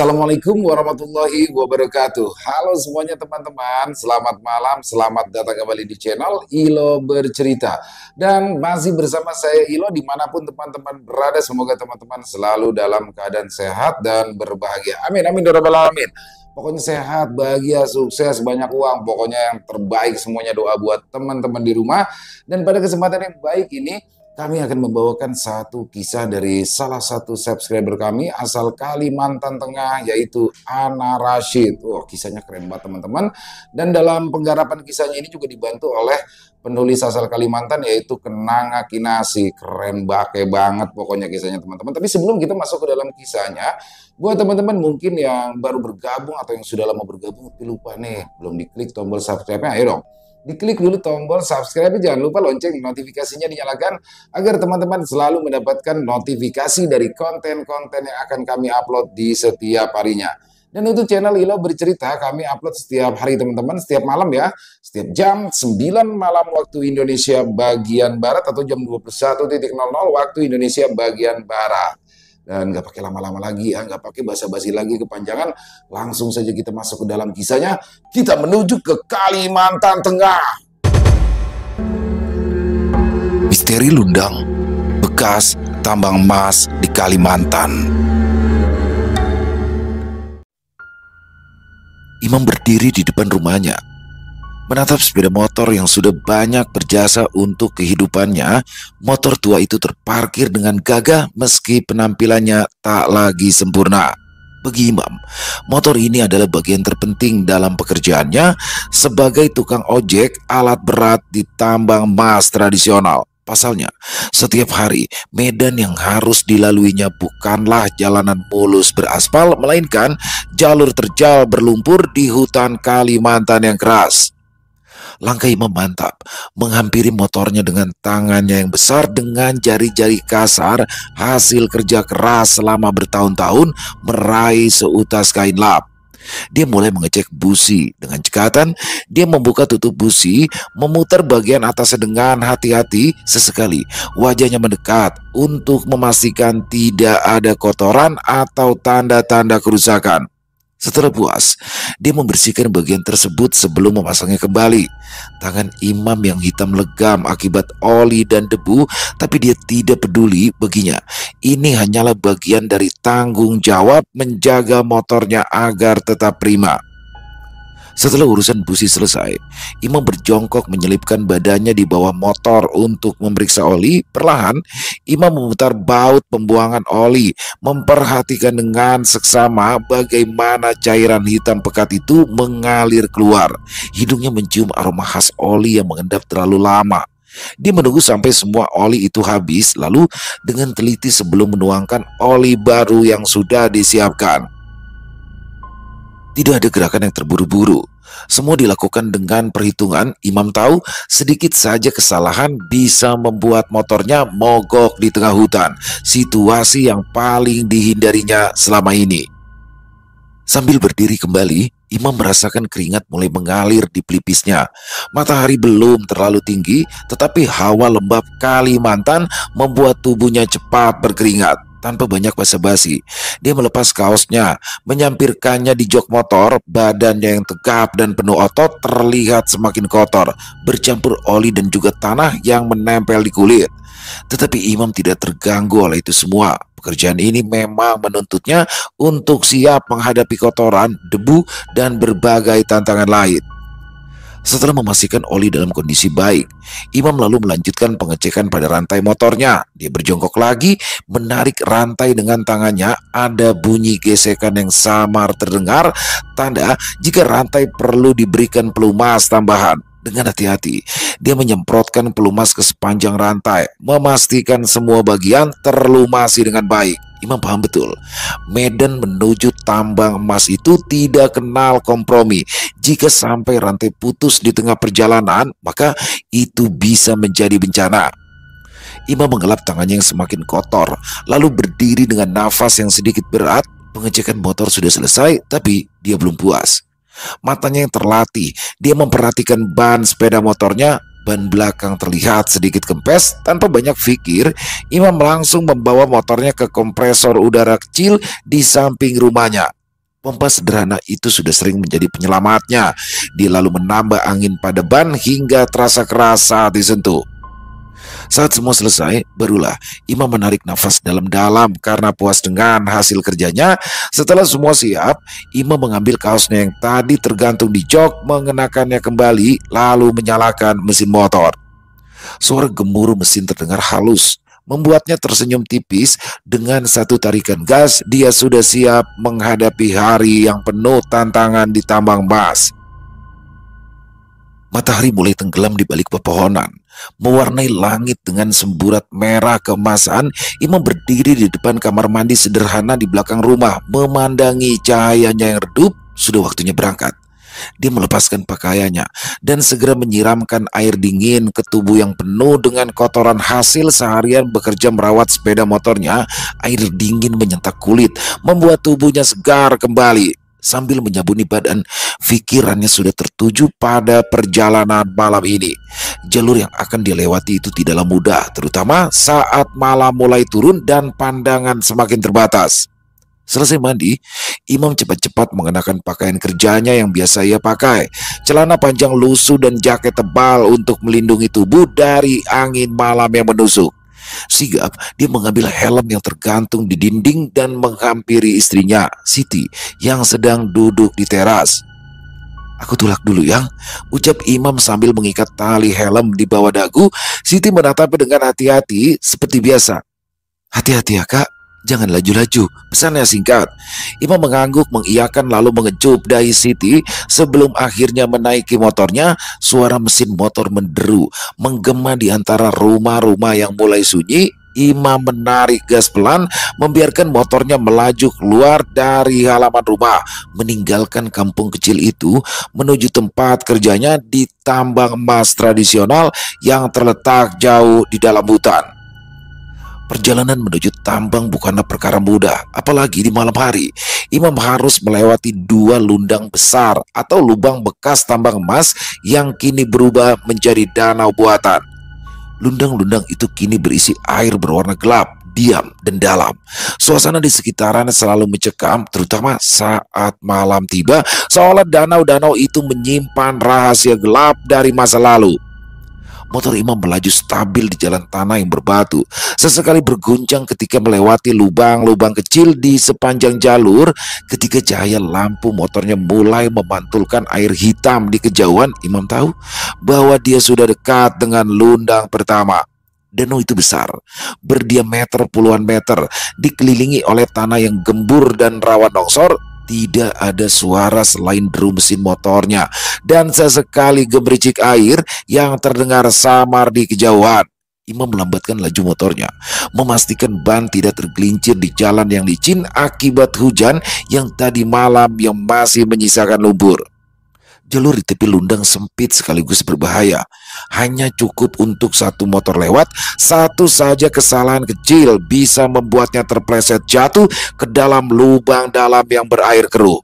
Assalamualaikum warahmatullahi wabarakatuh. Halo semuanya teman-teman, selamat malam, selamat datang kembali di channel Ilo Bercerita. Dan masih bersama saya Ilo dimanapun teman-teman berada. Semoga teman-teman selalu dalam keadaan sehat dan berbahagia. Amin, amin, darabal, ya amin. Pokoknya sehat, bahagia, sukses, banyak uang. Pokoknya yang terbaik semuanya doa buat teman-teman di rumah. Dan pada kesempatan yang baik ini, kami akan membawakan satu kisah dari salah satu subscriber kami asal Kalimantan Tengah yaitu Ana Rashid. Oh, kisahnya keren banget teman-teman. Dan dalam penggarapan kisahnya ini juga dibantu oleh penulis asal Kalimantan yaitu Kenanga Kinasi. Keren bake banget pokoknya kisahnya teman-teman. Tapi sebelum kita masuk ke dalam kisahnya, buat teman-teman mungkin yang baru bergabung atau yang sudah lama bergabung tapi lupa nih, belum diklik tombol subscribe-nya, ayo dong Diklik dulu tombol subscribe, jangan lupa lonceng notifikasinya dinyalakan agar teman-teman selalu mendapatkan notifikasi dari konten-konten yang akan kami upload di setiap harinya. Dan untuk channel Ilo Bercerita, kami upload setiap hari teman-teman, setiap malam ya. Setiap jam 9 malam waktu Indonesia bagian Barat atau jam 21.00 waktu Indonesia bagian Barat dan nggak pakai lama-lama lagi ya, nggak pakai basa-basi lagi kepanjangan, langsung saja kita masuk ke dalam kisahnya. Kita menuju ke Kalimantan Tengah. Misteri Lundang, bekas tambang emas di Kalimantan. Imam berdiri di depan rumahnya Menatap sepeda motor yang sudah banyak berjasa untuk kehidupannya, motor tua itu terparkir dengan gagah meski penampilannya tak lagi sempurna. Bagi Imam, motor ini adalah bagian terpenting dalam pekerjaannya sebagai tukang ojek alat berat di tambang emas tradisional. Pasalnya, setiap hari medan yang harus dilaluinya bukanlah jalanan mulus beraspal, melainkan jalur terjal berlumpur di hutan Kalimantan yang keras. Langkai memantap, menghampiri motornya dengan tangannya yang besar dengan jari-jari kasar hasil kerja keras selama bertahun-tahun meraih seutas kain lap. Dia mulai mengecek busi dengan cekatan. Dia membuka tutup busi, memutar bagian atas dengan hati-hati sesekali. Wajahnya mendekat untuk memastikan tidak ada kotoran atau tanda-tanda kerusakan. Setelah puas, dia membersihkan bagian tersebut sebelum memasangnya kembali. Tangan imam yang hitam legam akibat oli dan debu, tapi dia tidak peduli baginya. Ini hanyalah bagian dari tanggung jawab menjaga motornya agar tetap prima. Setelah urusan busi selesai, Imam berjongkok menyelipkan badannya di bawah motor untuk memeriksa oli. Perlahan, Imam memutar baut pembuangan oli, memperhatikan dengan seksama bagaimana cairan hitam pekat itu mengalir keluar. Hidungnya mencium aroma khas oli yang mengendap terlalu lama. Dia menunggu sampai semua oli itu habis, lalu dengan teliti sebelum menuangkan oli baru yang sudah disiapkan. Tidak ada gerakan yang terburu-buru. Semua dilakukan dengan perhitungan. Imam tahu sedikit saja kesalahan bisa membuat motornya mogok di tengah hutan. Situasi yang paling dihindarinya selama ini. Sambil berdiri kembali, Imam merasakan keringat mulai mengalir di pelipisnya. Matahari belum terlalu tinggi, tetapi hawa lembab Kalimantan membuat tubuhnya cepat berkeringat tanpa banyak basa-basi. Dia melepas kaosnya, menyampirkannya di jok motor, badannya yang tegap dan penuh otot terlihat semakin kotor, bercampur oli dan juga tanah yang menempel di kulit. Tetapi Imam tidak terganggu oleh itu semua. Pekerjaan ini memang menuntutnya untuk siap menghadapi kotoran, debu, dan berbagai tantangan lain. Setelah memastikan oli dalam kondisi baik, Imam lalu melanjutkan pengecekan pada rantai motornya. Dia berjongkok lagi, menarik rantai dengan tangannya. Ada bunyi gesekan yang samar terdengar, tanda jika rantai perlu diberikan pelumas tambahan. Dengan hati-hati, dia menyemprotkan pelumas ke sepanjang rantai, memastikan semua bagian terlumasi dengan baik. Imam paham betul. Medan menuju tambang emas itu tidak kenal kompromi. Jika sampai rantai putus di tengah perjalanan, maka itu bisa menjadi bencana. Imam mengelap tangannya yang semakin kotor, lalu berdiri dengan nafas yang sedikit berat. Pengecekan motor sudah selesai, tapi dia belum puas. Matanya yang terlatih, dia memperhatikan ban sepeda motornya ban belakang terlihat sedikit kempes, tanpa banyak pikir, Imam langsung membawa motornya ke kompresor udara kecil di samping rumahnya. Pompa sederhana itu sudah sering menjadi penyelamatnya. Dia lalu menambah angin pada ban hingga terasa keras saat disentuh. Saat semua selesai, barulah Imam menarik nafas dalam-dalam karena puas dengan hasil kerjanya. Setelah semua siap, Imam mengambil kaosnya yang tadi tergantung di jok, mengenakannya kembali, lalu menyalakan mesin motor. Suara gemuruh mesin terdengar halus, membuatnya tersenyum tipis dengan satu tarikan gas dia sudah siap menghadapi hari yang penuh tantangan di tambang bas. Matahari mulai tenggelam di balik pepohonan mewarnai langit dengan semburat merah keemasan. Imam berdiri di depan kamar mandi sederhana di belakang rumah, memandangi cahayanya yang redup. Sudah waktunya berangkat. Dia melepaskan pakaiannya dan segera menyiramkan air dingin ke tubuh yang penuh dengan kotoran hasil seharian bekerja merawat sepeda motornya. Air dingin menyentak kulit, membuat tubuhnya segar kembali sambil menyabuni badan, pikirannya sudah tertuju pada perjalanan malam ini. Jalur yang akan dilewati itu tidaklah mudah, terutama saat malam mulai turun dan pandangan semakin terbatas. Selesai mandi, Imam cepat-cepat mengenakan pakaian kerjanya yang biasa ia pakai. Celana panjang lusuh dan jaket tebal untuk melindungi tubuh dari angin malam yang menusuk. Sigap, dia mengambil helm yang tergantung di dinding dan menghampiri istrinya, Siti, yang sedang duduk di teras. Aku tulak dulu ya, Ucap imam sambil mengikat tali helm di bawah dagu Siti menatapnya dengan hati-hati seperti biasa Hati-hati ya kak Jangan laju-laju, pesannya singkat. Imam mengangguk mengiyakan lalu mengecup dai Siti sebelum akhirnya menaiki motornya. Suara mesin motor menderu, menggema di antara rumah-rumah yang mulai sunyi. Imam menarik gas pelan, membiarkan motornya melaju keluar dari halaman rumah, meninggalkan kampung kecil itu menuju tempat kerjanya di tambang emas tradisional yang terletak jauh di dalam hutan. Perjalanan menuju tambang bukanlah perkara mudah, apalagi di malam hari. Imam harus melewati dua lundang besar atau lubang bekas tambang emas yang kini berubah menjadi danau buatan. Lundang-lundang itu kini berisi air berwarna gelap, diam, dan dalam. Suasana di sekitaran selalu mencekam, terutama saat malam tiba, seolah danau-danau itu menyimpan rahasia gelap dari masa lalu. Motor Imam melaju stabil di jalan tanah yang berbatu. Sesekali berguncang ketika melewati lubang-lubang kecil di sepanjang jalur. Ketika cahaya lampu motornya mulai memantulkan air hitam di kejauhan, Imam tahu bahwa dia sudah dekat dengan lundang pertama. Danau itu besar, berdiameter puluhan meter, dikelilingi oleh tanah yang gembur dan rawan longsor tidak ada suara selain drum mesin motornya dan sesekali gemericik air yang terdengar samar di kejauhan. Imam melambatkan laju motornya, memastikan ban tidak tergelincir di jalan yang licin akibat hujan yang tadi malam yang masih menyisakan lumpur. Jalur di tepi lundang sempit sekaligus berbahaya. Hanya cukup untuk satu motor lewat, satu saja kesalahan kecil bisa membuatnya terpleset jatuh ke dalam lubang dalam yang berair keruh.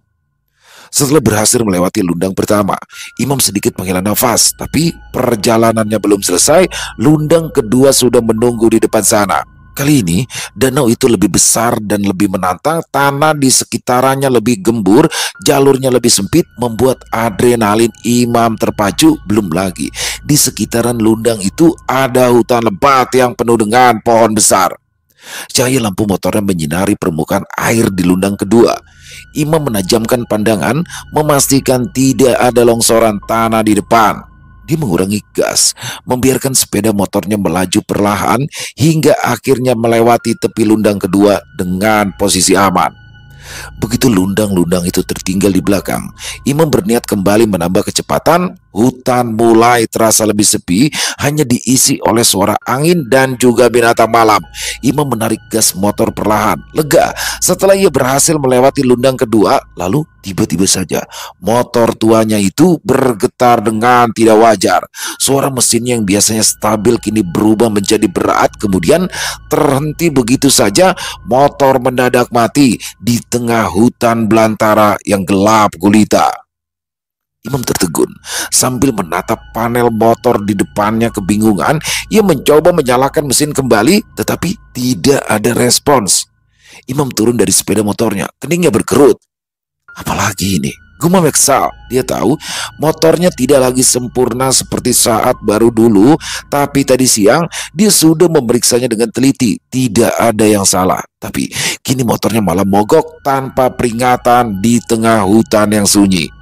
Setelah berhasil melewati lundang pertama, Imam sedikit menghela nafas, tapi perjalanannya belum selesai, lundang kedua sudah menunggu di depan sana. Kali ini, danau itu lebih besar dan lebih menantang, tanah di sekitarannya lebih gembur, jalurnya lebih sempit, membuat adrenalin imam terpacu, belum lagi. Di sekitaran lundang itu ada hutan lebat yang penuh dengan pohon besar. Cahaya lampu motornya menyinari permukaan air di lundang kedua. Imam menajamkan pandangan, memastikan tidak ada longsoran tanah di depan. Dia mengurangi gas, membiarkan sepeda motornya melaju perlahan hingga akhirnya melewati tepi lundang kedua dengan posisi aman. Begitu lundang-lundang itu tertinggal di belakang, Imam berniat kembali menambah kecepatan Hutan mulai terasa lebih sepi, hanya diisi oleh suara angin dan juga binatang malam. Ima menarik gas motor perlahan, lega. Setelah ia berhasil melewati lundang kedua, lalu tiba-tiba saja motor tuanya itu bergetar dengan tidak wajar. Suara mesin yang biasanya stabil kini berubah menjadi berat, kemudian terhenti begitu saja. Motor mendadak mati di tengah hutan belantara yang gelap gulita. Imam tertegun sambil menatap panel motor di depannya kebingungan. Ia mencoba menyalakan mesin kembali, tetapi tidak ada respons. Imam turun dari sepeda motornya, keningnya berkerut. Apalagi ini? Gumam Eksal. Dia tahu motornya tidak lagi sempurna seperti saat baru dulu, tapi tadi siang dia sudah memeriksanya dengan teliti. Tidak ada yang salah. Tapi kini motornya malah mogok tanpa peringatan di tengah hutan yang sunyi.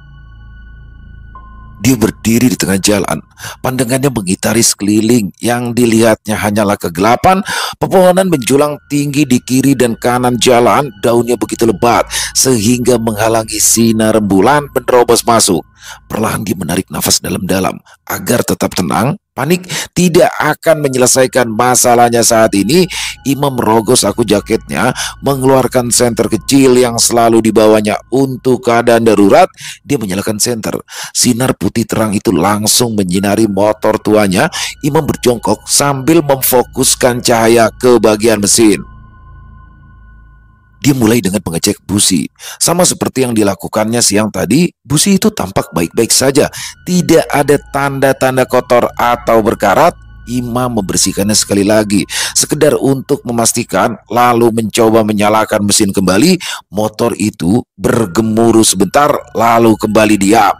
Dia berdiri di tengah jalan. Pandangannya mengitari sekeliling Yang dilihatnya hanyalah kegelapan. Pepohonan menjulang tinggi di kiri dan kanan jalan. Daunnya begitu lebat sehingga menghalangi sinar bulan menerobos masuk. Perlahan dia menarik nafas dalam-dalam agar tetap tenang Panik tidak akan menyelesaikan masalahnya saat ini. Imam merogos aku jaketnya, mengeluarkan senter kecil yang selalu dibawanya untuk keadaan darurat. Dia menyalakan senter. Sinar putih terang itu langsung menyinari motor tuanya. Imam berjongkok sambil memfokuskan cahaya ke bagian mesin. Dia mulai dengan mengecek Busi. Sama seperti yang dilakukannya siang tadi, Busi itu tampak baik-baik saja. Tidak ada tanda-tanda kotor atau berkarat Imam membersihkannya sekali lagi, sekedar untuk memastikan, lalu mencoba menyalakan mesin kembali. Motor itu bergemuruh sebentar, lalu kembali diam.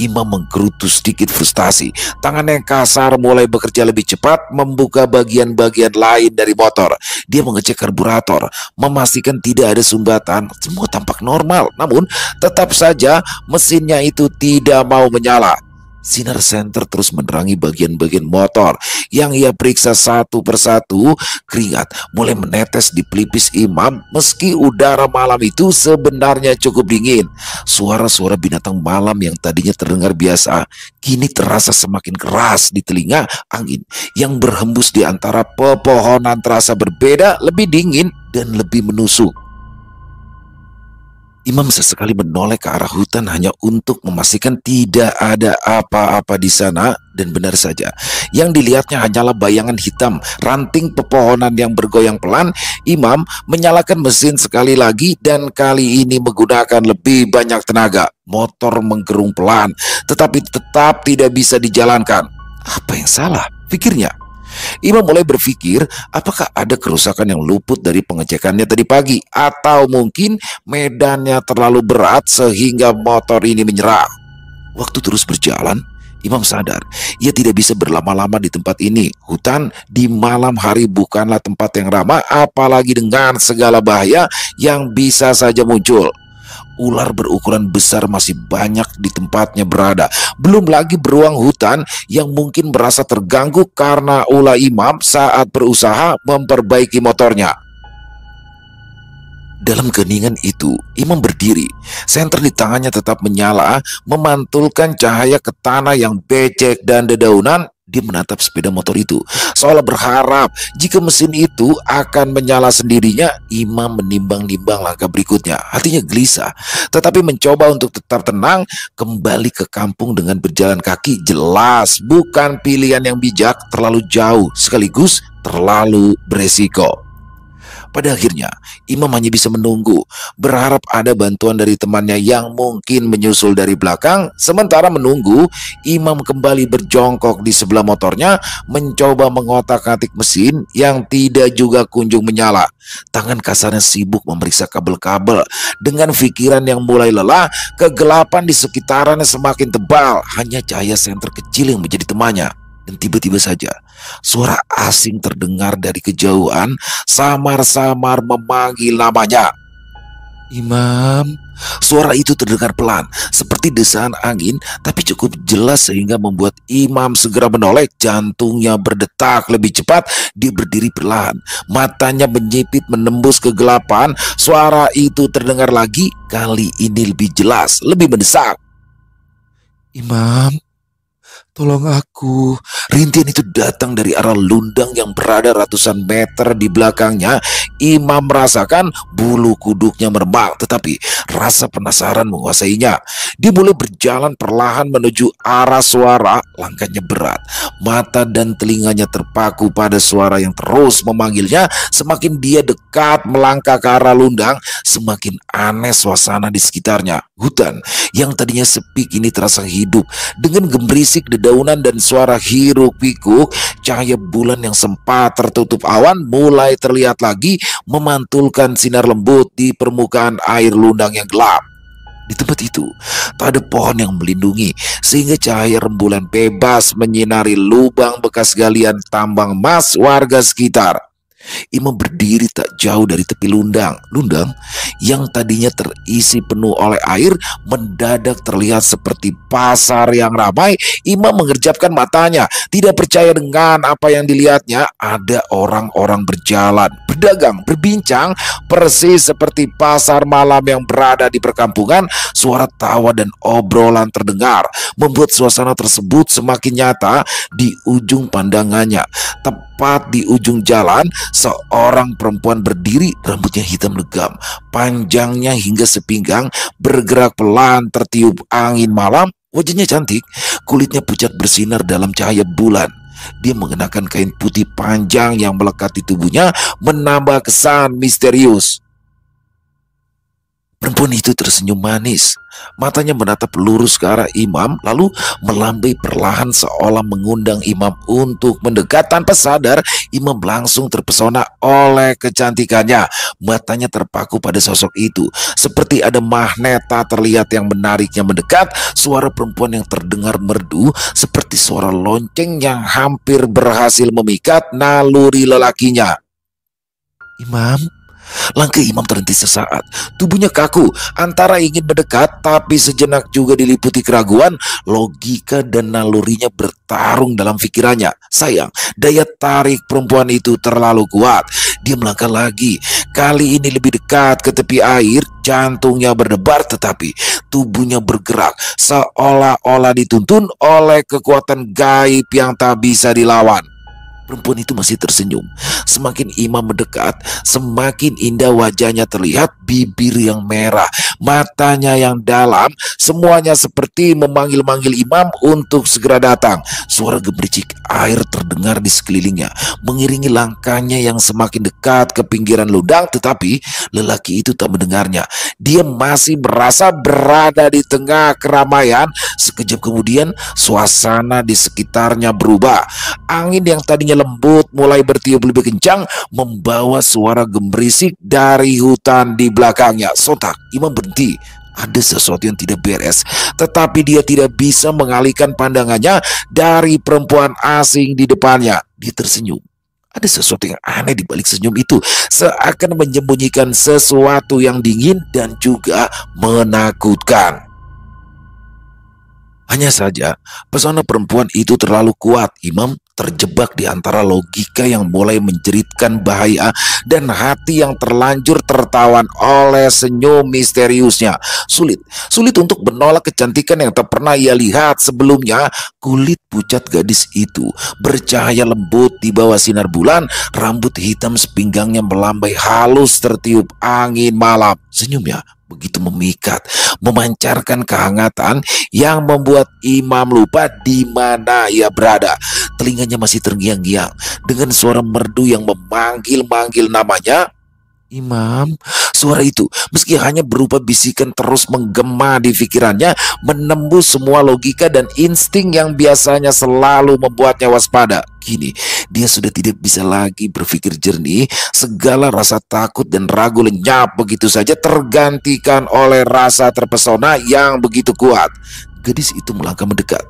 Imam menggerutu sedikit frustasi. Tangannya yang kasar mulai bekerja lebih cepat membuka bagian-bagian lain dari motor. Dia mengecek karburator, memastikan tidak ada sumbatan. Semua tampak normal, namun tetap saja mesinnya itu tidak mau menyala. Sinar senter terus menerangi bagian-bagian motor yang ia periksa satu persatu. Keringat mulai menetes di pelipis Imam meski udara malam itu sebenarnya cukup dingin. Suara-suara binatang malam yang tadinya terdengar biasa kini terasa semakin keras di telinga angin yang berhembus di antara pepohonan terasa berbeda, lebih dingin dan lebih menusuk. Imam sesekali menoleh ke arah hutan hanya untuk memastikan tidak ada apa-apa di sana dan benar saja. Yang dilihatnya hanyalah bayangan hitam, ranting pepohonan yang bergoyang pelan. Imam menyalakan mesin sekali lagi dan kali ini menggunakan lebih banyak tenaga. Motor menggerung pelan, tetapi tetap tidak bisa dijalankan. Apa yang salah? Pikirnya, Imam mulai berpikir, apakah ada kerusakan yang luput dari pengecekannya tadi pagi, atau mungkin medannya terlalu berat sehingga motor ini menyerah. Waktu terus berjalan, Imam sadar ia tidak bisa berlama-lama di tempat ini. Hutan di malam hari bukanlah tempat yang ramah, apalagi dengan segala bahaya yang bisa saja muncul ular berukuran besar masih banyak di tempatnya berada. Belum lagi beruang hutan yang mungkin merasa terganggu karena ulah imam saat berusaha memperbaiki motornya. Dalam keningan itu, Imam berdiri. Senter di tangannya tetap menyala, memantulkan cahaya ke tanah yang becek dan dedaunan dia menatap sepeda motor itu, seolah berharap jika mesin itu akan menyala sendirinya. Imam menimbang-nimbang langkah berikutnya, hatinya gelisah, tetapi mencoba untuk tetap tenang. Kembali ke kampung dengan berjalan kaki jelas bukan pilihan yang bijak, terlalu jauh sekaligus terlalu beresiko. Pada akhirnya, imam hanya bisa menunggu, berharap ada bantuan dari temannya yang mungkin menyusul dari belakang. Sementara menunggu, imam kembali berjongkok di sebelah motornya, mencoba mengotak-atik mesin yang tidak juga kunjung menyala. Tangan kasarnya sibuk memeriksa kabel-kabel. Dengan pikiran yang mulai lelah, kegelapan di sekitarnya semakin tebal. Hanya cahaya senter kecil yang menjadi temannya. Dan tiba-tiba saja, Suara asing terdengar dari kejauhan, samar-samar memanggil namanya. Imam, suara itu terdengar pelan, seperti desaan angin, tapi cukup jelas sehingga membuat Imam segera menoleh. Jantungnya berdetak lebih cepat, dia berdiri perlahan, matanya menyipit menembus kegelapan. Suara itu terdengar lagi, kali ini lebih jelas, lebih mendesak. Imam, Tolong aku. Rintian itu datang dari arah lundang yang berada ratusan meter di belakangnya. Imam merasakan bulu kuduknya merebak, tetapi rasa penasaran menguasainya. Dia mulai berjalan perlahan menuju arah suara, langkahnya berat. Mata dan telinganya terpaku pada suara yang terus memanggilnya. Semakin dia dekat melangkah ke arah lundang, semakin aneh suasana di sekitarnya. Hutan yang tadinya sepi kini terasa hidup dengan gemerisik dedak dedaunan dan suara hiruk pikuk, cahaya bulan yang sempat tertutup awan mulai terlihat lagi memantulkan sinar lembut di permukaan air lundang yang gelap. Di tempat itu, tak ada pohon yang melindungi sehingga cahaya rembulan bebas menyinari lubang bekas galian tambang emas warga sekitar. Imam berdiri tak jauh dari tepi lundang. Lundang yang tadinya terisi penuh oleh air mendadak terlihat seperti pasar yang ramai. Imam mengerjapkan matanya, tidak percaya dengan apa yang dilihatnya. Ada orang-orang berjalan berdagang, berbincang, persis seperti pasar malam yang berada di perkampungan, suara tawa dan obrolan terdengar, membuat suasana tersebut semakin nyata di ujung pandangannya. Tepat di ujung jalan, seorang perempuan berdiri, rambutnya hitam legam, panjangnya hingga sepinggang, bergerak pelan tertiup angin malam, Wajahnya cantik, kulitnya pucat bersinar dalam cahaya bulan. Dia mengenakan kain putih panjang yang melekat di tubuhnya menambah kesan misterius. Perempuan itu tersenyum manis. Matanya menatap lurus ke arah imam lalu melambai perlahan seolah mengundang imam untuk mendekat tanpa sadar. Imam langsung terpesona oleh kecantikannya. Matanya terpaku pada sosok itu. Seperti ada magneta terlihat yang menariknya mendekat. Suara perempuan yang terdengar merdu seperti suara lonceng yang hampir berhasil memikat naluri lelakinya. Imam, Langkah Imam terhenti sesaat. Tubuhnya kaku, antara ingin mendekat tapi sejenak juga diliputi keraguan. Logika dan nalurinya bertarung dalam pikirannya. Sayang, daya tarik perempuan itu terlalu kuat. Dia melangkah lagi. Kali ini lebih dekat ke tepi air, jantungnya berdebar tetapi tubuhnya bergerak seolah-olah dituntun oleh kekuatan gaib yang tak bisa dilawan. Perempuan itu masih tersenyum. Semakin Imam mendekat, semakin indah wajahnya terlihat, bibir yang merah, matanya yang dalam, semuanya seperti memanggil-manggil Imam untuk segera datang. Suara gemericik air terdengar di sekelilingnya, mengiringi langkahnya yang semakin dekat ke pinggiran ludang. tetapi lelaki itu tak mendengarnya. Dia masih merasa berada di tengah keramaian. Sekejap kemudian, suasana di sekitarnya berubah. Angin yang tadinya lembut mulai bertiup lebih kencang membawa suara gemerisik dari hutan di belakangnya. Sontak, Imam berhenti ada sesuatu yang tidak beres, tetapi dia tidak bisa mengalihkan pandangannya dari perempuan asing di depannya. Dia tersenyum. Ada sesuatu yang aneh di balik senyum itu, seakan menyembunyikan sesuatu yang dingin dan juga menakutkan. Hanya saja, pesona perempuan itu terlalu kuat, Imam terjebak di antara logika yang mulai menjeritkan bahaya dan hati yang terlanjur tertawan oleh senyum misteriusnya. Sulit, sulit untuk menolak kecantikan yang tak pernah ia lihat sebelumnya. Kulit pucat gadis itu bercahaya lembut di bawah sinar bulan, rambut hitam sepinggangnya melambai halus tertiup angin malam. Senyumnya begitu memikat, memancarkan kehangatan yang membuat Imam lupa di mana ia berada. Telinga matanya masih tergiang-giang dengan suara merdu yang memanggil-manggil namanya. Imam, suara itu meski hanya berupa bisikan terus menggema di pikirannya, menembus semua logika dan insting yang biasanya selalu membuatnya waspada. Kini, dia sudah tidak bisa lagi berpikir jernih, segala rasa takut dan ragu lenyap begitu saja tergantikan oleh rasa terpesona yang begitu kuat. Gadis itu melangkah mendekat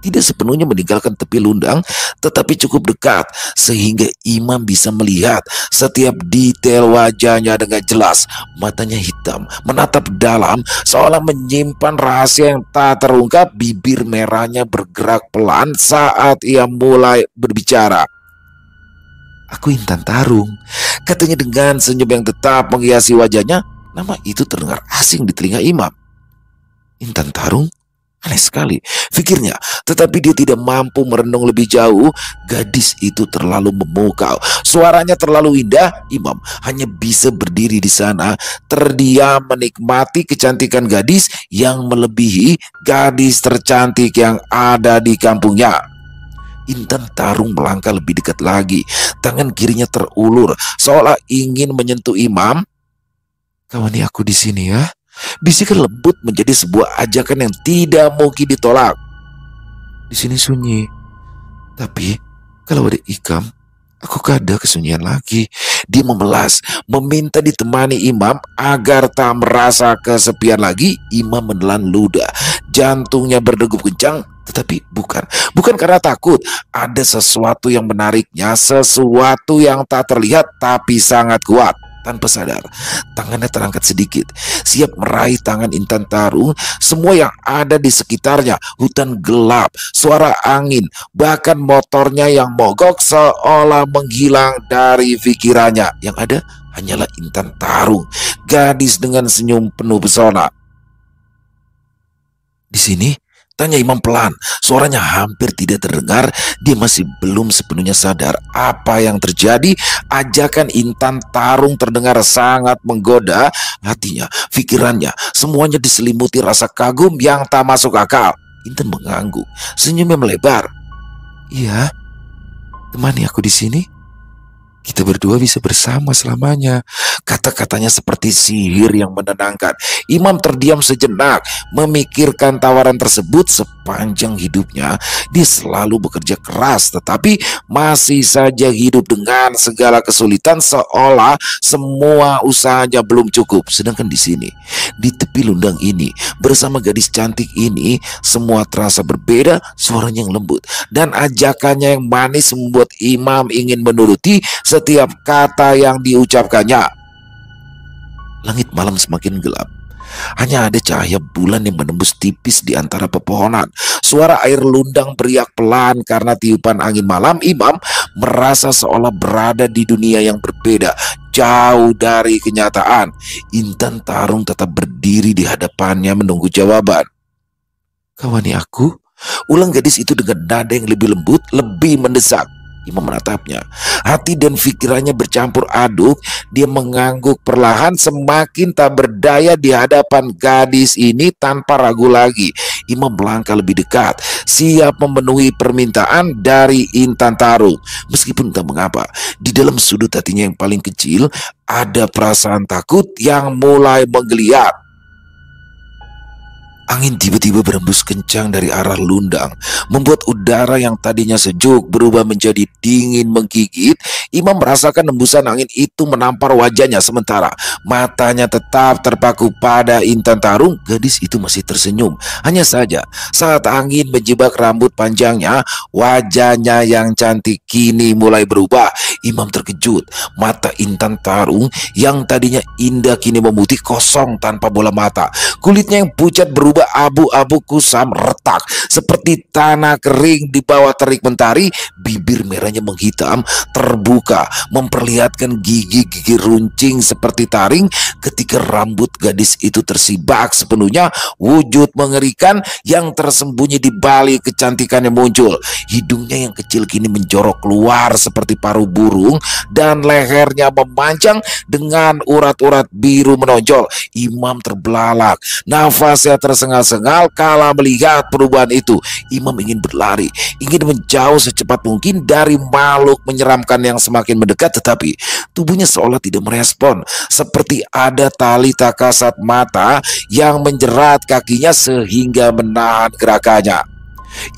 tidak sepenuhnya meninggalkan tepi lundang, tetapi cukup dekat sehingga imam bisa melihat setiap detail wajahnya dengan jelas. Matanya hitam, menatap dalam, seolah menyimpan rahasia yang tak terungkap. Bibir merahnya bergerak pelan saat ia mulai berbicara. Aku Intan Tarung, katanya dengan senyum yang tetap menghiasi wajahnya. Nama itu terdengar asing di telinga imam. Intan Tarung? Aneh sekali pikirnya, tetapi dia tidak mampu merenung lebih jauh. Gadis itu terlalu memukau, suaranya terlalu indah. Imam hanya bisa berdiri di sana, terdiam menikmati kecantikan gadis yang melebihi gadis tercantik yang ada di kampungnya. Intan Tarung melangkah lebih dekat lagi. Tangan kirinya terulur, seolah ingin menyentuh Imam. Kawani aku di sini ya, Bisikan lembut menjadi sebuah ajakan yang tidak mungkin ditolak. Di sini sunyi. Tapi kalau ada ikam, aku kada kesunyian lagi. Dia memelas, meminta ditemani imam agar tak merasa kesepian lagi. Imam menelan ludah. Jantungnya berdegup kencang, tetapi bukan. Bukan karena takut. Ada sesuatu yang menariknya, sesuatu yang tak terlihat tapi sangat kuat tanpa sadar. Tangannya terangkat sedikit, siap meraih tangan Intan Tarung. semua yang ada di sekitarnya, hutan gelap, suara angin, bahkan motornya yang mogok seolah menghilang dari pikirannya. Yang ada hanyalah Intan Tarung, gadis dengan senyum penuh pesona. Di sini, Tanya Imam pelan, suaranya hampir tidak terdengar. Dia masih belum sepenuhnya sadar apa yang terjadi. Ajakan Intan tarung terdengar sangat menggoda. Hatinya, pikirannya, semuanya diselimuti rasa kagum yang tak masuk akal. Intan mengangguk, senyumnya melebar. Iya, temani aku di sini kita berdua bisa bersama selamanya. Kata-katanya seperti sihir yang menenangkan. Imam terdiam sejenak, memikirkan tawaran tersebut sepanjang hidupnya dia selalu bekerja keras tetapi masih saja hidup dengan segala kesulitan seolah semua usahanya belum cukup. Sedangkan di sini, di tepi lundang ini bersama gadis cantik ini semua terasa berbeda, suaranya yang lembut dan ajakannya yang manis membuat imam ingin menuruti setiap kata yang diucapkannya. Langit malam semakin gelap hanya ada cahaya bulan yang menembus tipis di antara pepohonan. Suara air lundang beriak pelan karena tiupan angin malam. Imam merasa seolah berada di dunia yang berbeda, jauh dari kenyataan. Intan Tarung tetap berdiri di hadapannya menunggu jawaban. Kawani aku, ulang gadis itu dengan nada yang lebih lembut, lebih mendesak. Imam menatapnya. Hati dan pikirannya bercampur aduk. Dia mengangguk perlahan semakin tak berdaya di hadapan gadis ini tanpa ragu lagi. Imam melangkah lebih dekat, siap memenuhi permintaan dari Intan Taru. Meskipun tak mengapa, di dalam sudut hatinya yang paling kecil ada perasaan takut yang mulai menggeliat. Angin tiba-tiba berembus kencang dari arah Lundang, membuat udara yang tadinya sejuk berubah menjadi dingin menggigit. Imam merasakan embusan angin itu menampar wajahnya sementara. Matanya tetap terpaku pada Intan Tarung, gadis itu masih tersenyum. Hanya saja, saat angin menjebak rambut panjangnya, wajahnya yang cantik kini mulai berubah. Imam terkejut, mata Intan Tarung yang tadinya indah kini memutih kosong tanpa bola mata. Kulitnya yang pucat berubah abu-abu kusam retak seperti tanah kering di bawah terik mentari. Bibir merahnya menghitam, terbuka, memperlihatkan gigi-gigi runcing seperti taring. Ketika rambut gadis itu tersibak sepenuhnya, wujud mengerikan yang tersembunyi di balik kecantikannya muncul. Hidungnya yang kecil kini menjorok keluar seperti paru burung dan lehernya memanjang dengan urat-urat biru menonjol. Imam terbelalak, Nafasnya tersengal-sengal kala melihat perubahan itu. Imam ingin berlari, ingin menjauh secepat mungkin dari makhluk menyeramkan yang semakin mendekat tetapi tubuhnya seolah tidak merespon seperti ada tali tak kasat mata yang menjerat kakinya sehingga menahan gerakannya.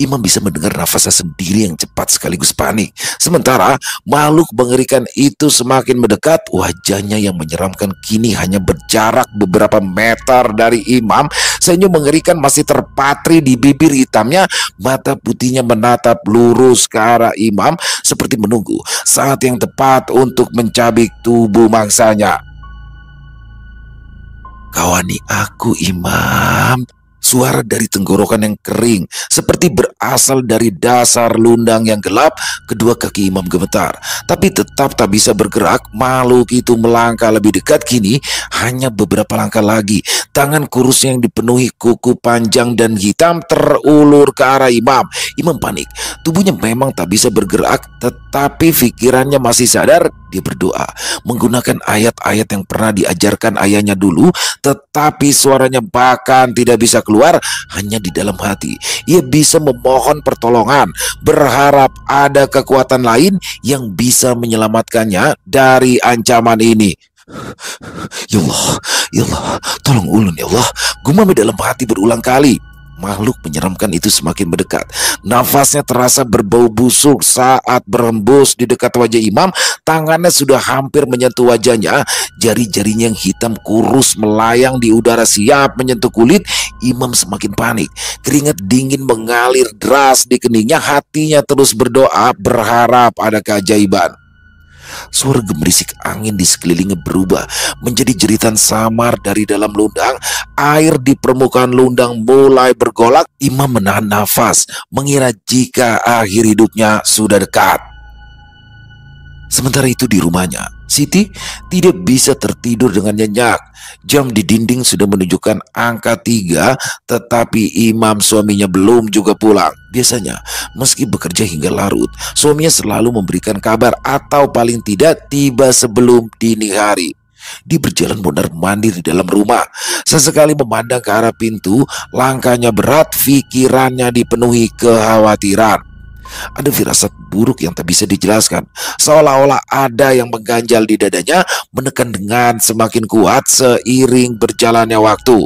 Imam bisa mendengar nafasnya sendiri yang cepat sekaligus panik. Sementara makhluk mengerikan itu semakin mendekat, wajahnya yang menyeramkan kini hanya berjarak beberapa meter dari Imam. Senyum mengerikan masih terpatri di bibir hitamnya, mata putihnya menatap lurus ke arah Imam seperti menunggu saat yang tepat untuk mencabik tubuh mangsanya. Kawani aku Imam Suara dari tenggorokan yang kering, seperti berasal dari dasar lundang yang gelap, kedua kaki Imam gemetar. Tapi tetap tak bisa bergerak, makhluk itu melangkah lebih dekat kini, hanya beberapa langkah lagi. Tangan kurus yang dipenuhi kuku panjang dan hitam terulur ke arah Imam. Imam panik, tubuhnya memang tak bisa bergerak, tetapi pikirannya masih sadar dia berdoa menggunakan ayat-ayat yang pernah diajarkan ayahnya dulu, tetapi suaranya bahkan tidak bisa keluar hanya di dalam hati. Ia bisa memohon pertolongan, berharap ada kekuatan lain yang bisa menyelamatkannya dari ancaman ini. Ya Allah, ya Allah, tolong ulun ya Allah. Gumam dalam hati berulang kali. Makhluk menyeramkan itu semakin mendekat. Nafasnya terasa berbau busuk saat berembus di dekat wajah imam. Tangannya sudah hampir menyentuh wajahnya. Jari-jarinya yang hitam kurus melayang di udara siap menyentuh kulit. Imam semakin panik. Keringat dingin mengalir deras di keningnya. Hatinya terus berdoa berharap ada keajaiban. Suara gemerisik angin di sekelilingnya berubah menjadi jeritan samar dari dalam lundang. Air di permukaan lundang mulai bergolak. Imam menahan nafas, mengira jika akhir hidupnya sudah dekat. Sementara itu di rumahnya, Siti tidak bisa tertidur dengan nyenyak. Jam di dinding sudah menunjukkan angka tiga, tetapi imam suaminya belum juga pulang. Biasanya, meski bekerja hingga larut, suaminya selalu memberikan kabar atau paling tidak tiba sebelum dini hari. Di berjalan mondar-mandir di dalam rumah. Sesekali memandang ke arah pintu, langkahnya berat, pikirannya dipenuhi kekhawatiran. Ada firasat buruk yang tak bisa dijelaskan. Seolah-olah ada yang mengganjal di dadanya, menekan dengan semakin kuat seiring berjalannya waktu.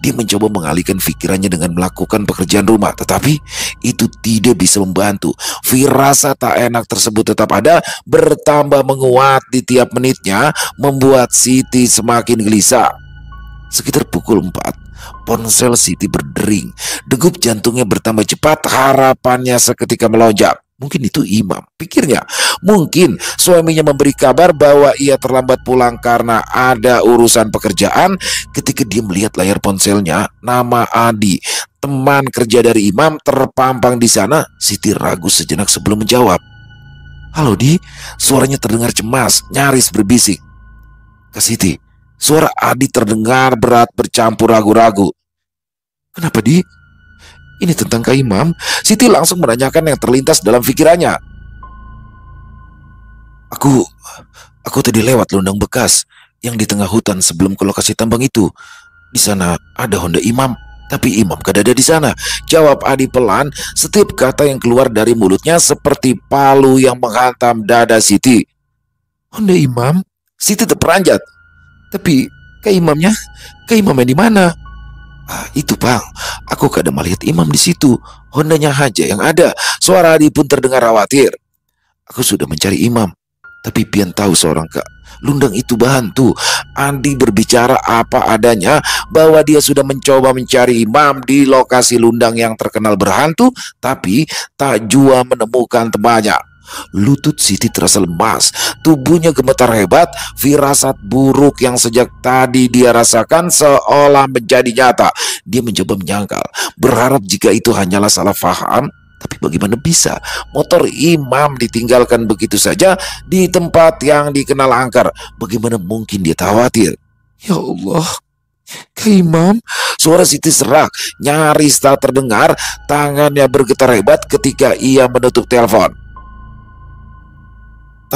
Dia mencoba mengalihkan pikirannya dengan melakukan pekerjaan rumah, tetapi itu tidak bisa membantu. Firasat tak enak tersebut tetap ada, bertambah menguat di tiap menitnya, membuat Siti semakin gelisah. Sekitar pukul 4, Ponsel Siti berdering, degup jantungnya bertambah cepat, harapannya seketika melonjak. Mungkin itu imam, pikirnya. Mungkin suaminya memberi kabar bahwa ia terlambat pulang karena ada urusan pekerjaan. Ketika dia melihat layar ponselnya, nama Adi, teman kerja dari imam terpampang di sana. Siti ragu sejenak sebelum menjawab. Halo Di, suaranya terdengar cemas, nyaris berbisik. Ke Siti, Suara Adi terdengar berat bercampur ragu-ragu. Kenapa di? Ini tentang Kak Imam. Siti langsung menanyakan yang terlintas dalam pikirannya. Aku, aku tadi lewat lundang bekas yang di tengah hutan sebelum ke lokasi tambang itu. Di sana ada Honda Imam, tapi Imam kada ada di sana. Jawab Adi pelan, setiap kata yang keluar dari mulutnya seperti palu yang menghantam dada Siti. Honda Imam? Siti terperanjat. Tapi ke imamnya, ke imamnya di mana? Ah, itu bang, aku kadang melihat imam di situ. Hondanya Haja yang ada. Suara Adi pun terdengar khawatir. Aku sudah mencari imam, tapi pian tahu seorang kak. Lundang itu bantu Andi berbicara apa adanya bahwa dia sudah mencoba mencari imam di lokasi lundang yang terkenal berhantu, tapi tak jua menemukan temannya. Lutut Siti terasa lemas, tubuhnya gemetar hebat, firasat buruk yang sejak tadi dia rasakan seolah menjadi nyata. Dia mencoba menyangkal, berharap jika itu hanyalah salah faham, tapi bagaimana bisa motor imam ditinggalkan begitu saja di tempat yang dikenal angker? Bagaimana mungkin dia khawatir? Ya Allah, Kak ya Imam, suara Siti serak, nyaris tak terdengar, tangannya bergetar hebat ketika ia menutup telepon.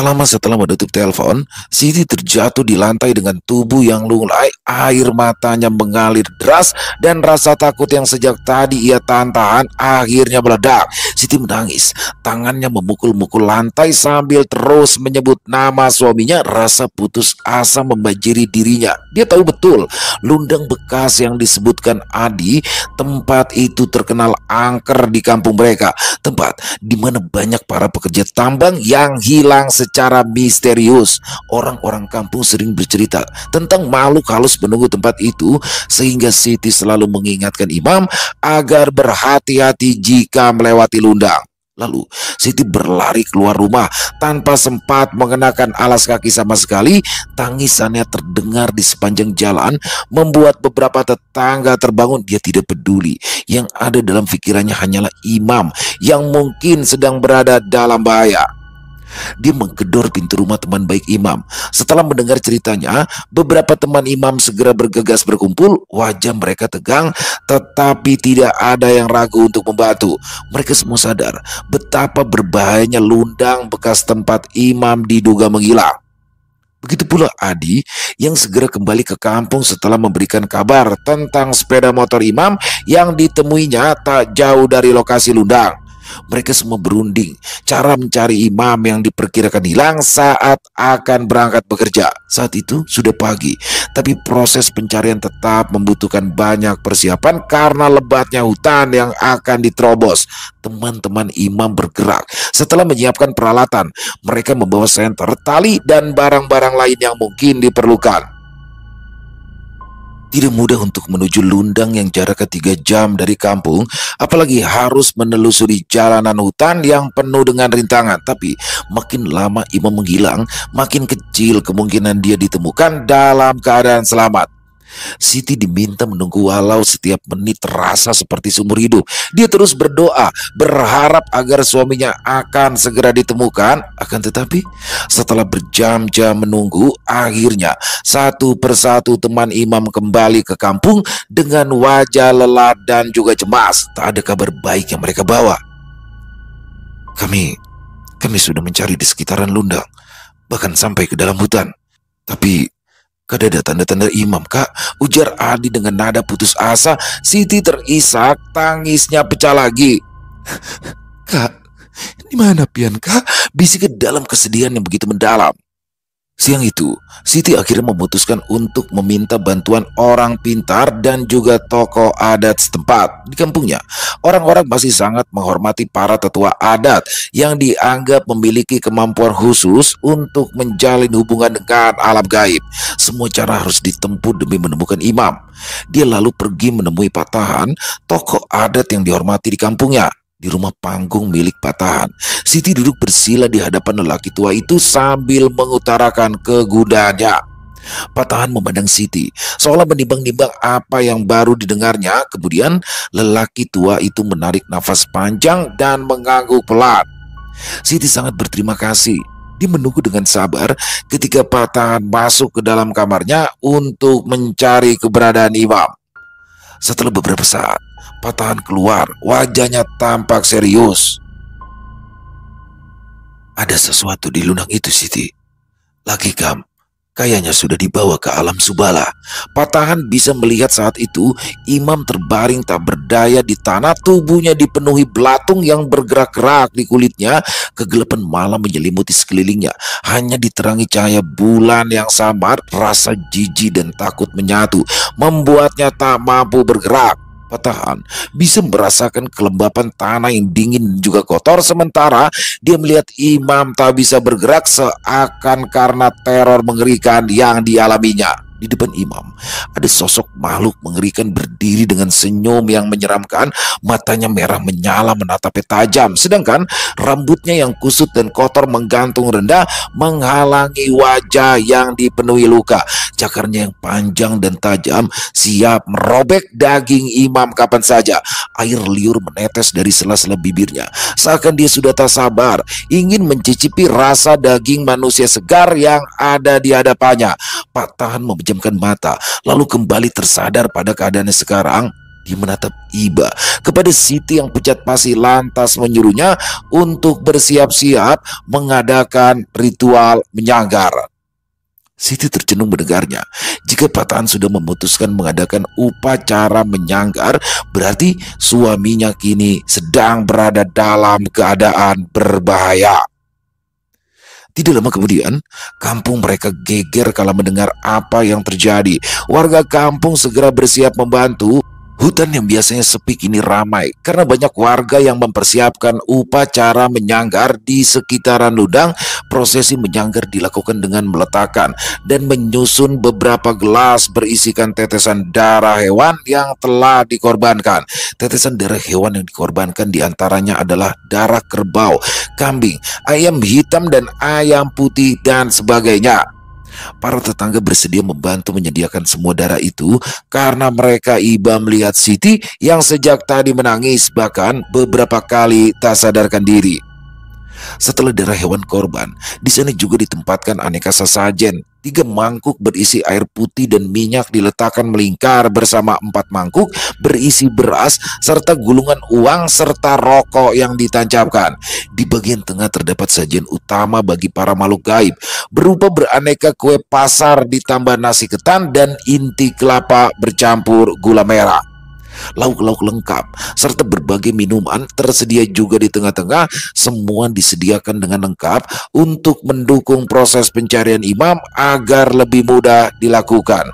Tak lama setelah menutup telepon, Siti terjatuh di lantai dengan tubuh yang lunglai, air matanya mengalir deras dan rasa takut yang sejak tadi ia tahan-tahan akhirnya meledak. Siti menangis, tangannya memukul-mukul lantai sambil terus menyebut nama suaminya. Rasa putus asa membanjiri dirinya. Dia tahu betul lundang bekas yang disebutkan Adi, tempat itu terkenal angker di kampung mereka, tempat di mana banyak para pekerja tambang yang hilang secara misterius. Orang-orang kampung sering bercerita tentang makhluk halus menunggu tempat itu sehingga Siti selalu mengingatkan imam agar berhati-hati jika melewati lundang. Lalu Siti berlari keluar rumah tanpa sempat mengenakan alas kaki sama sekali. Tangisannya terdengar di sepanjang jalan membuat beberapa tetangga terbangun. Dia tidak peduli. Yang ada dalam pikirannya hanyalah imam yang mungkin sedang berada dalam bahaya. Dia menggedor pintu rumah teman baik Imam. Setelah mendengar ceritanya, beberapa teman Imam segera bergegas berkumpul. Wajah mereka tegang, tetapi tidak ada yang ragu untuk membantu. Mereka semua sadar betapa berbahayanya lundang bekas tempat Imam diduga menghilang. Begitu pula Adi yang segera kembali ke kampung setelah memberikan kabar tentang sepeda motor Imam yang ditemuinya tak jauh dari lokasi Lundang. Mereka semua berunding. Cara mencari imam yang diperkirakan hilang saat akan berangkat bekerja. Saat itu sudah pagi, tapi proses pencarian tetap membutuhkan banyak persiapan karena lebatnya hutan yang akan diterobos. Teman-teman imam bergerak. Setelah menyiapkan peralatan, mereka membawa senter, tali, dan barang-barang lain yang mungkin diperlukan. Tidak mudah untuk menuju Lundang yang jaraknya tiga jam dari kampung, apalagi harus menelusuri jalanan hutan yang penuh dengan rintangan. Tapi makin lama Imam menghilang, makin kecil kemungkinan dia ditemukan dalam keadaan selamat. Siti diminta menunggu walau setiap menit terasa seperti seumur hidup. Dia terus berdoa, berharap agar suaminya akan segera ditemukan. Akan tetapi, setelah berjam-jam menunggu, akhirnya satu persatu teman imam kembali ke kampung dengan wajah lelah dan juga cemas. Tak ada kabar baik yang mereka bawa. Kami, kami sudah mencari di sekitaran Lundang, bahkan sampai ke dalam hutan. Tapi Kada ada tanda-tanda imam, Kak. Ujar Adi dengan nada putus asa. Siti terisak, tangisnya pecah lagi. Kak, di mana pian, Kak? Bisik ke dalam kesedihan yang begitu mendalam. Siang itu, Siti akhirnya memutuskan untuk meminta bantuan orang pintar dan juga tokoh adat setempat di kampungnya. Orang-orang masih sangat menghormati para tetua adat yang dianggap memiliki kemampuan khusus untuk menjalin hubungan dengan alam gaib. Semua cara harus ditempuh demi menemukan imam. Dia lalu pergi menemui patahan tokoh adat yang dihormati di kampungnya di rumah panggung milik patahan. Siti duduk bersila di hadapan lelaki tua itu sambil mengutarakan gudanya. Patahan memandang Siti, seolah menimbang-nimbang apa yang baru didengarnya. Kemudian lelaki tua itu menarik nafas panjang dan mengangguk pelat. Siti sangat berterima kasih. Dia menunggu dengan sabar ketika patahan masuk ke dalam kamarnya untuk mencari keberadaan imam. Setelah beberapa saat, Patahan keluar, wajahnya tampak serius. Ada sesuatu di lunang itu, Siti. Lagi Kam, kayaknya sudah dibawa ke alam subala. Patahan bisa melihat saat itu Imam terbaring tak berdaya di tanah, tubuhnya dipenuhi belatung yang bergerak-gerak di kulitnya. Kegelapan malam menyelimuti sekelilingnya, hanya diterangi cahaya bulan yang samar. Rasa jijik dan takut menyatu, membuatnya tak mampu bergerak patahan, bisa merasakan kelembapan tanah yang dingin juga kotor. Sementara dia melihat imam tak bisa bergerak seakan karena teror mengerikan yang dialaminya di depan imam. Ada sosok makhluk mengerikan berdiri dengan senyum yang menyeramkan, matanya merah menyala menatapnya tajam. Sedangkan rambutnya yang kusut dan kotor menggantung rendah menghalangi wajah yang dipenuhi luka. Cakarnya yang panjang dan tajam siap merobek daging imam kapan saja. Air liur menetes dari sela-sela bibirnya. Seakan dia sudah tak sabar, ingin mencicipi rasa daging manusia segar yang ada di hadapannya. Patahan memecah memejamkan mata, lalu kembali tersadar pada keadaannya sekarang. Dia menatap iba kepada Siti yang pucat pasi lantas menyuruhnya untuk bersiap-siap mengadakan ritual menyanggar. Siti tercenung mendengarnya. Jika Patahan sudah memutuskan mengadakan upacara menyanggar, berarti suaminya kini sedang berada dalam keadaan berbahaya. Tidak lama kemudian, kampung mereka geger kala mendengar apa yang terjadi. Warga kampung segera bersiap membantu Hutan yang biasanya sepi kini ramai karena banyak warga yang mempersiapkan upacara menyanggar di sekitaran Ludang. Prosesi menyanggar dilakukan dengan meletakkan dan menyusun beberapa gelas berisikan tetesan darah hewan yang telah dikorbankan. Tetesan darah hewan yang dikorbankan diantaranya adalah darah kerbau, kambing, ayam hitam dan ayam putih dan sebagainya. Para tetangga bersedia membantu menyediakan semua darah itu karena mereka iba melihat Siti yang sejak tadi menangis bahkan beberapa kali tak sadarkan diri. Setelah darah hewan korban, di sana juga ditempatkan aneka sesajen. Tiga mangkuk berisi air putih dan minyak diletakkan melingkar bersama empat mangkuk berisi beras serta gulungan uang serta rokok yang ditancapkan. Di bagian tengah terdapat sajian utama bagi para makhluk gaib berupa beraneka kue pasar ditambah nasi ketan dan inti kelapa bercampur gula merah lauk-lauk lengkap, serta berbagai minuman tersedia juga di tengah-tengah. Semua disediakan dengan lengkap untuk mendukung proses pencarian imam agar lebih mudah dilakukan.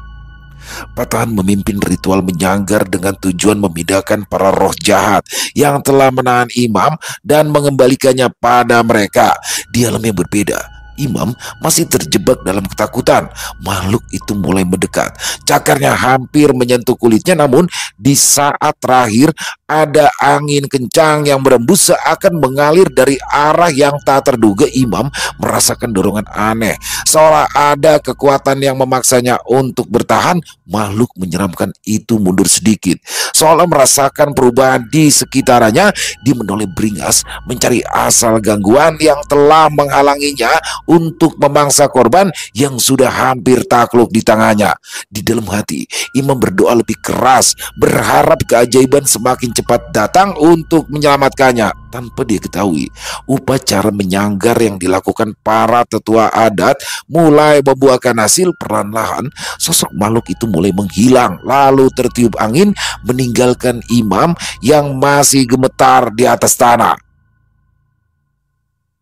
Patahan memimpin ritual menyanggar dengan tujuan memindahkan para roh jahat yang telah menahan imam dan mengembalikannya pada mereka di alam berbeda imam masih terjebak dalam ketakutan. Makhluk itu mulai mendekat. Cakarnya hampir menyentuh kulitnya namun di saat terakhir ada angin kencang yang berembus seakan mengalir dari arah yang tak terduga imam merasakan dorongan aneh. Seolah ada kekuatan yang memaksanya untuk bertahan, makhluk menyeramkan itu mundur sedikit. Seolah merasakan perubahan di sekitarnya, dia menoleh beringas mencari asal gangguan yang telah menghalanginya untuk memangsa korban yang sudah hampir takluk di tangannya. Di dalam hati, Imam berdoa lebih keras, berharap keajaiban semakin cepat datang untuk menyelamatkannya. Tanpa dia ketahui, upacara menyanggar yang dilakukan para tetua adat mulai membuahkan hasil perlahan-lahan. Sosok makhluk itu mulai menghilang, lalu tertiup angin meninggalkan imam yang masih gemetar di atas tanah.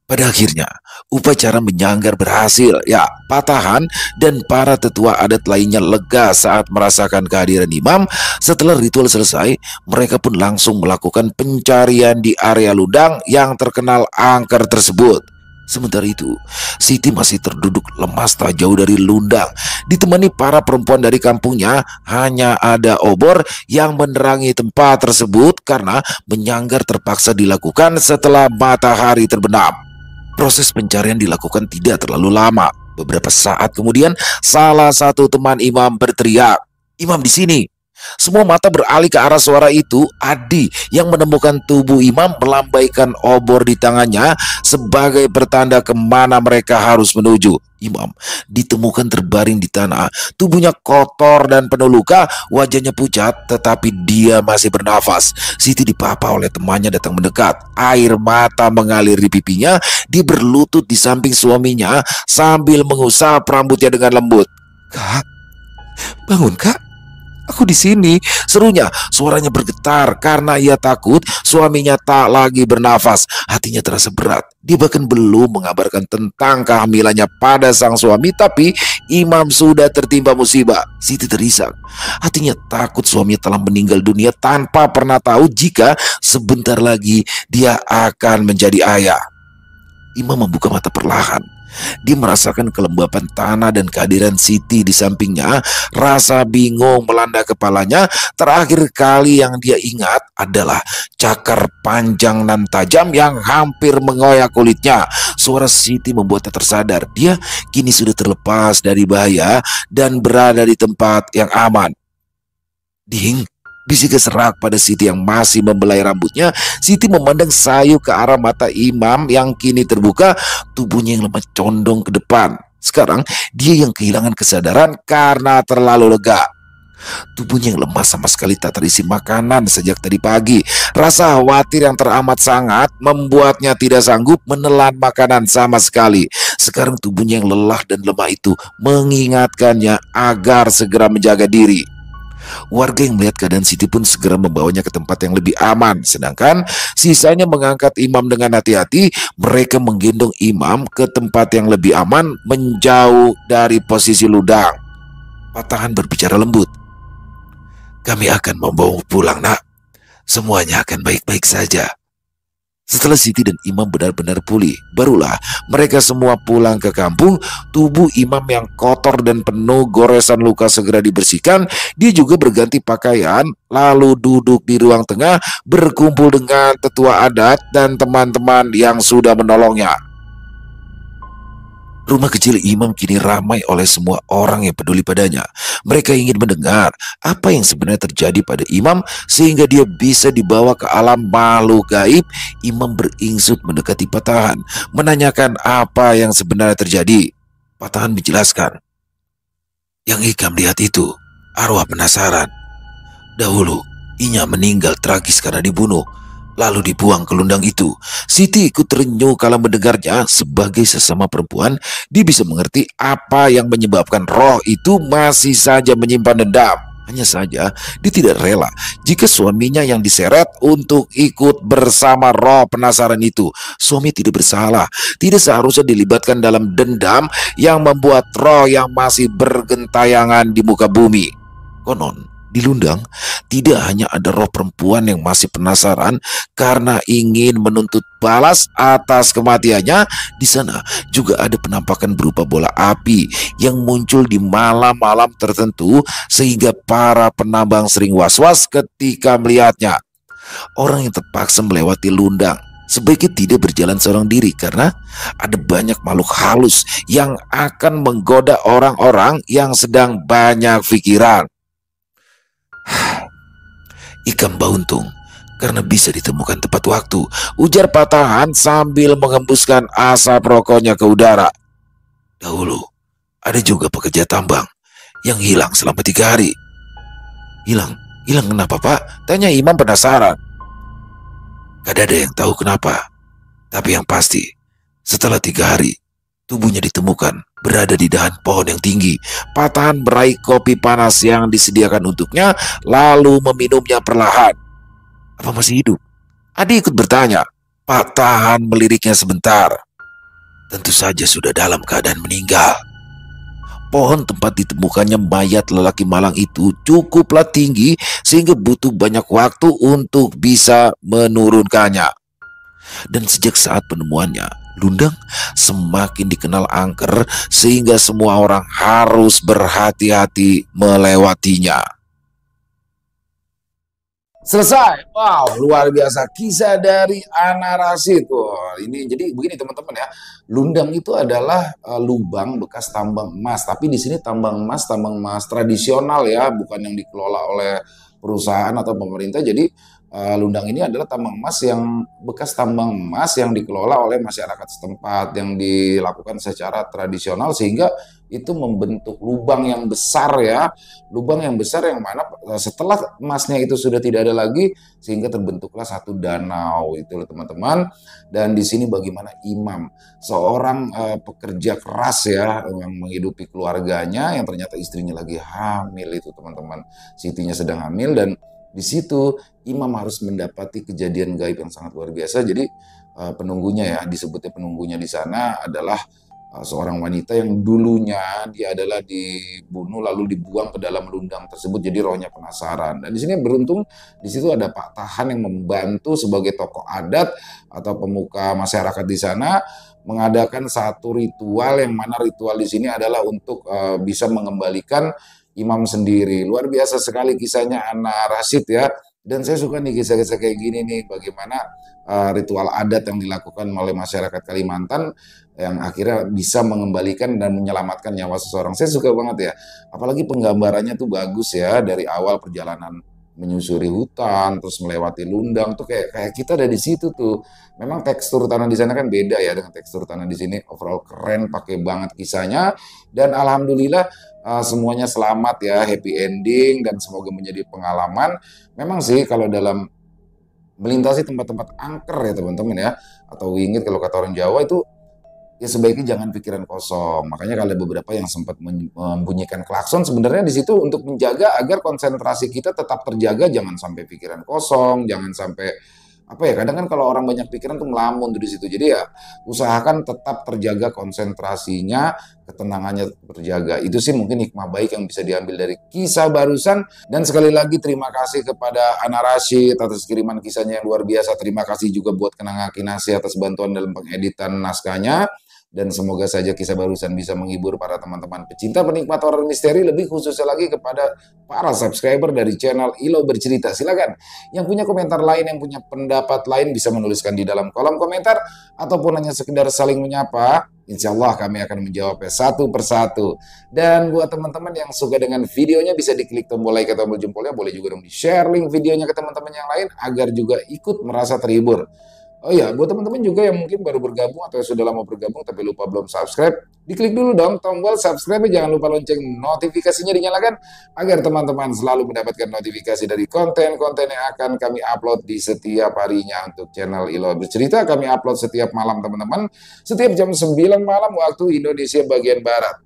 Pada akhirnya, upacara menyanggar berhasil, ya patahan dan para tetua adat lainnya lega saat merasakan kehadiran imam. Setelah ritual selesai, mereka pun langsung melakukan pencarian di area ludang yang terkenal angker tersebut. Sementara itu, Siti masih terduduk lemas tak jauh dari lundang. Ditemani para perempuan dari kampungnya, hanya ada obor yang menerangi tempat tersebut karena menyanggar terpaksa dilakukan setelah matahari terbenam. Proses pencarian dilakukan tidak terlalu lama. Beberapa saat kemudian, salah satu teman imam berteriak, "Imam di sini!" Semua mata beralih ke arah suara itu. Adi yang menemukan tubuh imam melambaikan obor di tangannya sebagai pertanda kemana mereka harus menuju. Imam ditemukan terbaring di tanah, tubuhnya kotor dan penuh luka, wajahnya pucat, tetapi dia masih bernafas. Siti dipapa oleh temannya datang mendekat, air mata mengalir di pipinya. Dia berlutut di samping suaminya sambil mengusap rambutnya dengan lembut. "Kak, bangun, Kak." Aku di sini, serunya. Suaranya bergetar karena ia takut suaminya tak lagi bernafas. Hatinya terasa berat. Dia bahkan belum mengabarkan tentang kehamilannya pada sang suami, tapi Imam sudah tertimpa musibah. Siti terisak. Hatinya takut suaminya telah meninggal dunia tanpa pernah tahu jika sebentar lagi dia akan menjadi ayah. Imam membuka mata perlahan. Dia merasakan kelembapan tanah dan kehadiran Siti di sampingnya. Rasa bingung melanda kepalanya. Terakhir kali yang dia ingat adalah cakar panjang dan tajam yang hampir mengoyak kulitnya. Suara Siti membuatnya tersadar. Dia kini sudah terlepas dari bahaya dan berada di tempat yang aman. Ding, Bisik keserak pada Siti yang masih membelai rambutnya Siti memandang sayu ke arah mata imam yang kini terbuka Tubuhnya yang lemah condong ke depan Sekarang dia yang kehilangan kesadaran karena terlalu lega Tubuhnya yang lemah sama sekali tak terisi makanan sejak tadi pagi Rasa khawatir yang teramat sangat membuatnya tidak sanggup menelan makanan sama sekali Sekarang tubuhnya yang lelah dan lemah itu mengingatkannya agar segera menjaga diri Warga yang melihat keadaan Siti pun segera membawanya ke tempat yang lebih aman. Sedangkan sisanya mengangkat imam dengan hati-hati, mereka menggendong imam ke tempat yang lebih aman menjauh dari posisi ludang. Patahan berbicara lembut. Kami akan membawa pulang nak. Semuanya akan baik-baik saja. Setelah Siti dan Imam benar-benar pulih, barulah mereka semua pulang ke kampung. Tubuh Imam yang kotor dan penuh goresan luka segera dibersihkan. Dia juga berganti pakaian, lalu duduk di ruang tengah berkumpul dengan tetua adat dan teman-teman yang sudah menolongnya. Rumah kecil imam kini ramai oleh semua orang yang peduli padanya. Mereka ingin mendengar apa yang sebenarnya terjadi pada imam sehingga dia bisa dibawa ke alam malu gaib. Imam beringsut mendekati patahan, menanyakan apa yang sebenarnya terjadi. Patahan menjelaskan. Yang ikam lihat itu, arwah penasaran. Dahulu, Inya meninggal tragis karena dibunuh lalu dibuang ke lundang itu. Siti ikut terenyuh kala mendengarnya sebagai sesama perempuan, dia bisa mengerti apa yang menyebabkan roh itu masih saja menyimpan dendam. Hanya saja, dia tidak rela jika suaminya yang diseret untuk ikut bersama roh penasaran itu. Suami tidak bersalah, tidak seharusnya dilibatkan dalam dendam yang membuat roh yang masih bergentayangan di muka bumi. Konon, di Lundang, tidak hanya ada roh perempuan yang masih penasaran karena ingin menuntut balas atas kematiannya, di sana juga ada penampakan berupa bola api yang muncul di malam-malam tertentu sehingga para penambang sering was-was ketika melihatnya. Orang yang terpaksa melewati Lundang sebaiknya tidak berjalan seorang diri karena ada banyak makhluk halus yang akan menggoda orang-orang yang sedang banyak pikiran. Ikan bauntung karena bisa ditemukan tepat waktu, ujar patahan sambil mengembuskan asap rokoknya ke udara. Dahulu, ada juga pekerja tambang yang hilang selama tiga hari. Hilang? Hilang kenapa pak? Tanya Imam penasaran. Gak ada yang tahu kenapa. Tapi yang pasti, setelah tiga hari, Tubuhnya ditemukan berada di dahan pohon yang tinggi. Patahan meraih kopi panas yang disediakan untuknya, lalu meminumnya perlahan. Apa masih hidup? Adi ikut bertanya. Pak Tahan meliriknya sebentar. Tentu saja sudah dalam keadaan meninggal. Pohon tempat ditemukannya mayat lelaki malang itu cukuplah tinggi sehingga butuh banyak waktu untuk bisa menurunkannya. Dan sejak saat penemuannya, Lundang semakin dikenal angker sehingga semua orang harus berhati-hati melewatinya. Selesai. Wow, luar biasa kisah dari Ana Rasid. Oh, ini jadi begini teman-teman ya. Lundang itu adalah uh, lubang bekas tambang emas, tapi di sini tambang emas, tambang emas tradisional ya, bukan yang dikelola oleh perusahaan atau pemerintah. Jadi Eh, Lundang ini adalah tambang emas yang bekas tambang emas yang dikelola oleh masyarakat setempat yang dilakukan secara tradisional sehingga itu membentuk lubang yang besar ya lubang yang besar yang mana eh, setelah emasnya itu sudah tidak ada lagi sehingga terbentuklah satu danau itu loh teman-teman dan di sini bagaimana imam seorang uh, pekerja keras ya yang menghidupi keluarganya yang ternyata istrinya lagi hamil itu teman-teman sitinya sedang hamil dan di situ imam harus mendapati kejadian gaib yang sangat luar biasa. Jadi uh, penunggunya ya disebutnya penunggunya di sana adalah uh, seorang wanita yang dulunya dia adalah dibunuh lalu dibuang ke dalam lundang tersebut jadi rohnya penasaran dan di sini beruntung di situ ada Pak Tahan yang membantu sebagai tokoh adat atau pemuka masyarakat di sana mengadakan satu ritual yang mana ritual di sini adalah untuk uh, bisa mengembalikan imam sendiri. Luar biasa sekali kisahnya anak Rasid ya. Dan saya suka nih kisah-kisah kayak gini nih, bagaimana uh, ritual adat yang dilakukan oleh masyarakat Kalimantan yang akhirnya bisa mengembalikan dan menyelamatkan nyawa seseorang. Saya suka banget ya, apalagi penggambarannya tuh bagus ya dari awal perjalanan menyusuri hutan, terus melewati lundang tuh kayak kayak kita ada di situ tuh. Memang tekstur tanah di sana kan beda ya dengan tekstur tanah di sini. Overall keren, pakai banget kisahnya dan alhamdulillah uh, semuanya selamat ya, happy ending dan semoga menjadi pengalaman. Memang sih kalau dalam melintasi tempat-tempat angker ya teman-teman ya atau wingit kalau kata orang Jawa itu ya sebaiknya jangan pikiran kosong. Makanya kalau beberapa yang sempat membunyikan klakson sebenarnya di situ untuk menjaga agar konsentrasi kita tetap terjaga, jangan sampai pikiran kosong, jangan sampai apa ya kadang kan kalau orang banyak pikiran tuh melamun tuh di situ jadi ya usahakan tetap terjaga konsentrasinya ketenangannya terjaga itu sih mungkin hikmah baik yang bisa diambil dari kisah barusan dan sekali lagi terima kasih kepada Ana Rashid atas kiriman kisahnya yang luar biasa terima kasih juga buat Kenang Kinasi atas bantuan dalam pengeditan naskahnya dan semoga saja kisah barusan bisa menghibur para teman-teman pecinta penikmat horor misteri lebih khususnya lagi kepada para subscriber dari channel Ilo Bercerita. Silakan yang punya komentar lain, yang punya pendapat lain bisa menuliskan di dalam kolom komentar ataupun hanya sekedar saling menyapa. Insya Allah kami akan menjawabnya satu persatu. Dan buat teman-teman yang suka dengan videonya bisa diklik tombol like atau tombol jempolnya. Boleh juga dong di-share link videonya ke teman-teman yang lain agar juga ikut merasa terhibur. Oh iya, buat teman-teman juga yang mungkin baru bergabung atau sudah lama bergabung tapi lupa belum subscribe, diklik dulu dong tombol subscribe jangan lupa lonceng notifikasinya dinyalakan agar teman-teman selalu mendapatkan notifikasi dari konten-konten yang akan kami upload di setiap harinya untuk channel Ilo Bercerita. Kami upload setiap malam teman-teman, setiap jam 9 malam waktu Indonesia bagian Barat.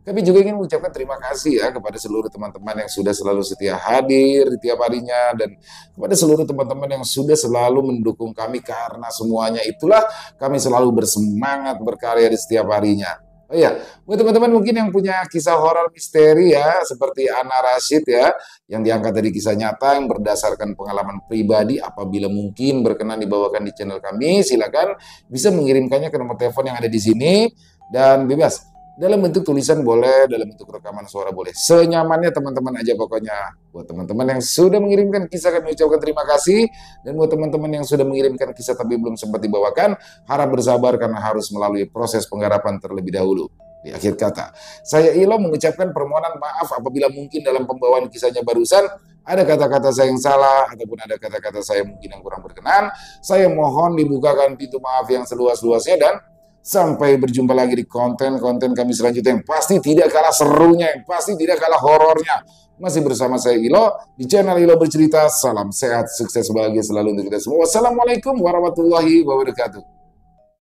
Kami juga ingin mengucapkan terima kasih ya kepada seluruh teman-teman yang sudah selalu setia hadir di tiap harinya dan kepada seluruh teman-teman yang sudah selalu mendukung kami karena semuanya itulah kami selalu bersemangat berkarya di setiap harinya. Oh iya, buat teman-teman mungkin yang punya kisah horor misteri ya, seperti Ana Rashid ya, yang diangkat dari kisah nyata yang berdasarkan pengalaman pribadi, apabila mungkin berkenan dibawakan di channel kami, silakan bisa mengirimkannya ke nomor telepon yang ada di sini dan bebas dalam bentuk tulisan boleh, dalam bentuk rekaman suara boleh. Senyamannya teman-teman aja pokoknya. Buat teman-teman yang sudah mengirimkan kisah kami ucapkan terima kasih. Dan buat teman-teman yang sudah mengirimkan kisah tapi belum sempat dibawakan, harap bersabar karena harus melalui proses penggarapan terlebih dahulu. Di akhir kata, saya Ilo mengucapkan permohonan maaf apabila mungkin dalam pembawaan kisahnya barusan ada kata-kata saya yang salah ataupun ada kata-kata saya mungkin yang kurang berkenan. Saya mohon dibukakan pintu maaf yang seluas-luasnya dan Sampai berjumpa lagi di konten-konten kami selanjutnya yang pasti tidak kalah serunya, yang pasti tidak kalah horornya. Masih bersama saya Ilo di channel Ilo Bercerita. Salam sehat, sukses, bahagia selalu untuk kita semua. Wassalamualaikum warahmatullahi wabarakatuh.